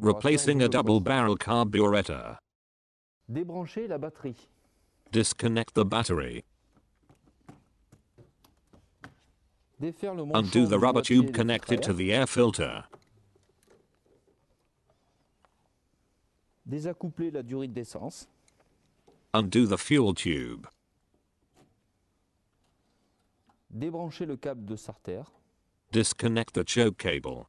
Replacing a double-barrel carburetor. Débrancher la batterie. Disconnect the battery. Undo the rubber tube connected to the air filter. Désaccoupler la d'essence. Undo the fuel tube. Débrancher le câble de Disconnect the choke cable.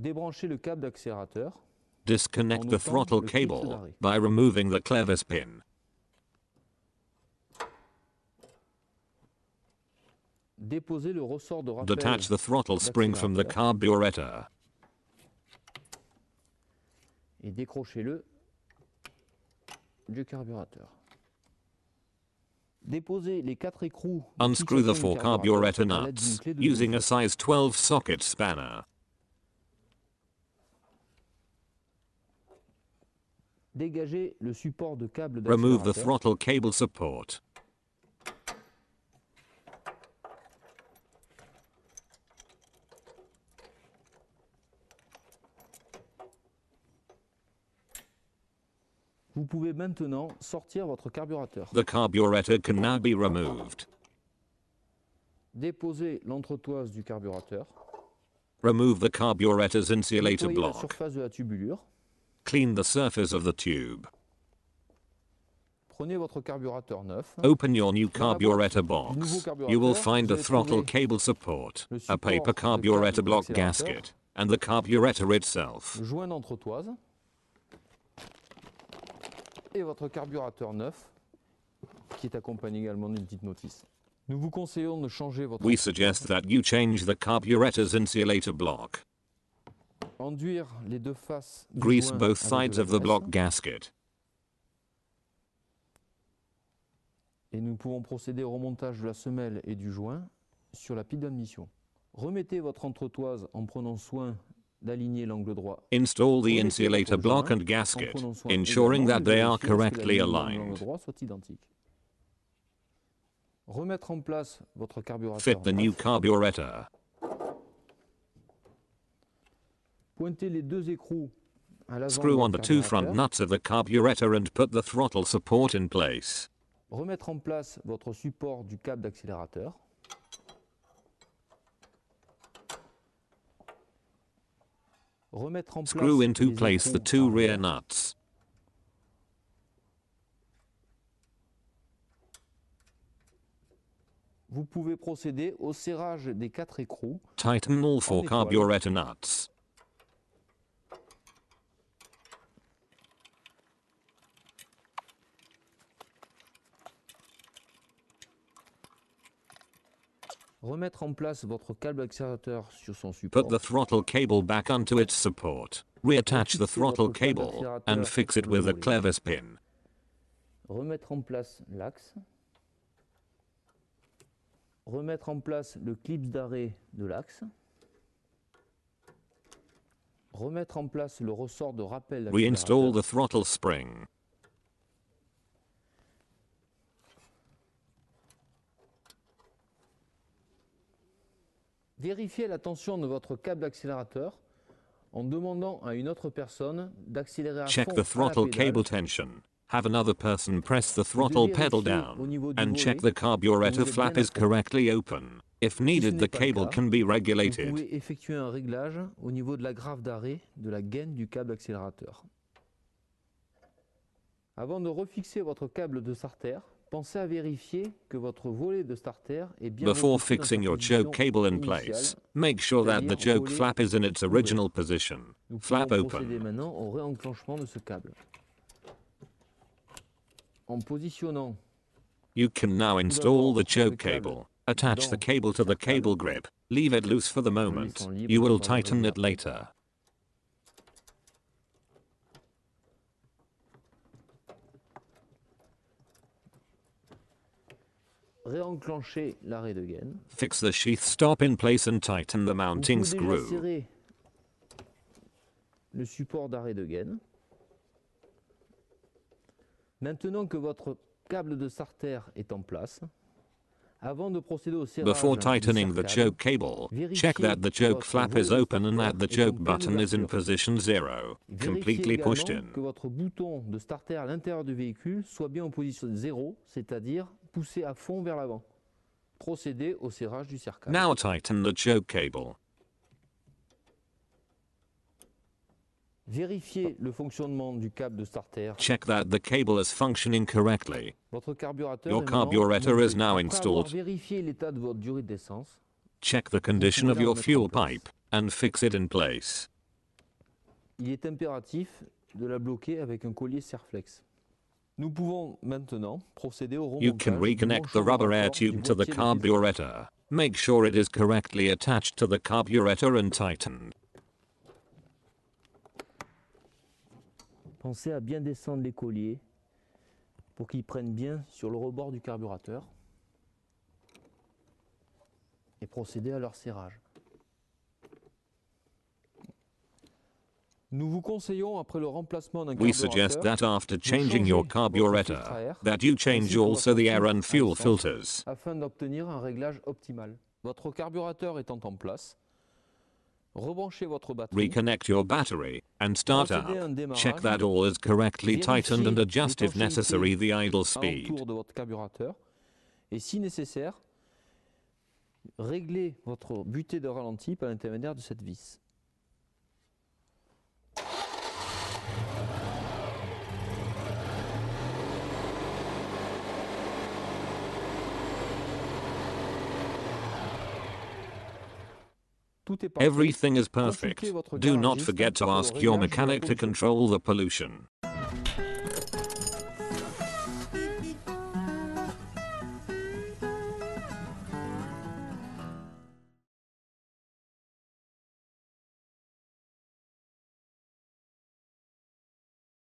Disconnect the throttle cable by removing the clevis pin. Detach the throttle spring from the carburetor. Et décrochez-le du carburateur. Unscrew the four carburetor nuts using a size 12 socket spanner. Dégagez le support de câble Remove the throttle cable support. Vous pouvez maintenant sortir votre carburateur. The carburetor can now be removed. Déposez l'entretoise du carburateur. Remove the carburetor's insulator block. Clean the surface of the tube. Open your new carburetor box. You will find a throttle cable support, a paper carburetor block gasket, and the carburetor itself. We suggest that you change the carburetor's insulator block. Grease both sides of the block gasket. Et nous pouvons procéder au remontage de la semelle et du joint sur la pile d'admission. Remettez votre entretoise en prenant soin Install the insulator block and gasket, ensuring that they are correctly aligned. Fit the new carburetor. Screw on the two front nuts of the carburetor and put the throttle support in place. Remettre en place votre support du câble d'accélérateur. Screw into place the two rear nuts. Vous pouvez procéder au serrage des quatre écrous. Tighten all four carburetor nuts. Remettre en place votre câble accélérateur sur son support. Put the throttle cable back onto its support. Reattach the throttle cable and fix it with a clevis pin. Remettre en place l'axe. Remettre en place le clip d'arrêt de l'axe. Remettre en place le ressort de rappel. Reinstall the throttle spring. Vérifiez la tension de votre câble d'accélérateur en demandant à une autre personne d'accélérer à Check the throttle cable tension. Have another person press the throttle pedal down and check the carburetor flap is correctly open. If needed, the cable can be regulated. Vous pouvez effectuer un réglage au niveau de la grave d'arrêt de la gaine du câble accélérateur. Avant de refixer votre câble de sartère, Before fixing your choke cable in place, make sure that the choke flap is in its original position. Flap open. You can now install the choke cable. Attach the cable to the cable grip. Leave it loose for the moment. You will tighten it later. réenclencher l'arrêt de gaine. Fix the sheath stop in place and tighten the mounting Vous pouvez screw. Now le support d'arrêt de gaine. Maintenant que votre câble de in est en place, avant de procéder au serrage Before tightening the choke cable, check that the choke flap is open and that the choke button is in position zero, completely pushed in. que votre bouton de starter à l'intérieur du véhicule soit bien en position 0, c'est-à-dire pousser à fond vers l'avant. Procédez au serrage du cercle. Now tighten the choke cable. Vérifiez le fonctionnement du câble de starter. Check that the cable is functioning correctly. Votre carburateur Your carburetor is now installed. Vérifiez l'état de votre durée d'essence. Check the condition of your fuel pipe and fix it in place. Il est impératif de la bloquer avec un collier Serflex. You can reconnect the rubber air tube to the carburetor. Make sure it is correctly attached to the carburetor and tightened. Pensez à bien descendre les colliers pour qu'ils prennent bien sur le rebord du carburateur et procéder à leur serrage. We suggest that after changing your carburetor, that you change also the air and fuel filters. Afin d'obtenir un réglage optimal. Votre carburateur étant en place, Reconnect your battery and start up. Check that all is correctly tightened and adjust if necessary the idle speed. Et si nécessaire, réglez votre butée de ralenti par l'intermédiaire de cette vis. Everything is perfect. Do not forget to ask your mechanic to control the pollution.